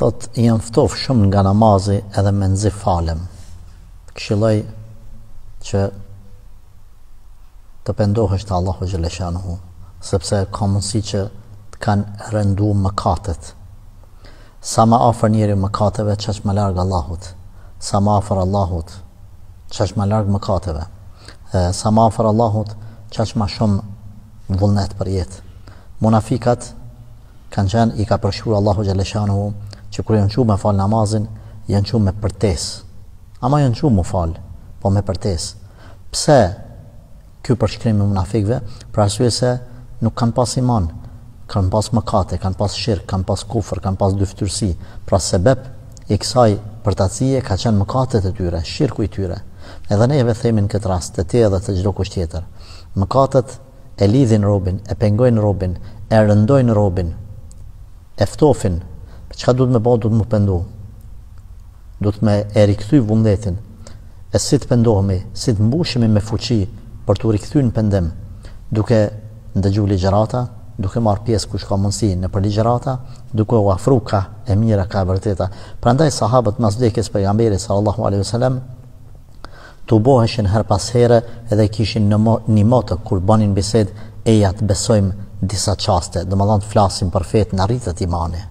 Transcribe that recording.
thot jam ftof shumë nga namazi edhe me nzi falem. Këshilloj që të pendohesh te Allahu xhaleshanu, sepse ka mundësi që të kan rëndu mëkatet. Sa më afër njëri mëkateve, çaj më larg Allahut. Sa më afër Allahut, çaj më larg mëkateve. E sa më afër Allahut, çaj më shumë vullnet për jetë. Munafikat kanë qenë i ka përshkruar Allahu xhaleshanu që kërë janë qumë me falë namazin, janë qumë me përtes. Ama janë qumë me falë, po me përtes. Pse kjo përshkrimi më nafikve, pra asuje se nuk kanë pas iman, kanë pas mëkate, kanë pas shirkë, kanë pas kufër, kanë pas dyftyrsi, pra sebep i kësaj përtacije ka qenë mëkatet e tyre, shirkë i tyre. Edhe ne jeve themin këtë rast, të ti edhe të gjdo kusht tjetër. Mëkatet e lidhin robin, e pengojnë robin, e rëndojnë robin, eftofin, e ftofin, çka duhet më bë, duhet më pendu. Duhet më erikthy vullnetin. E si të pendohemi, si të mbushemi me fuqi për të rikthyer në pendim, duke ndëgju ligjërata, duke marr pjesë kush ka mundësi në për ligjërata, duke u afru ka e mira ka vërteta. Prandaj sahabët mas dekës pejgamberit sallallahu alaihi wasallam të boheshin her pas here edhe kishin në mo, një motë kur banin bised e ja të besojmë disa qaste, dhe më dhanë të flasim për fetë në rritët imani.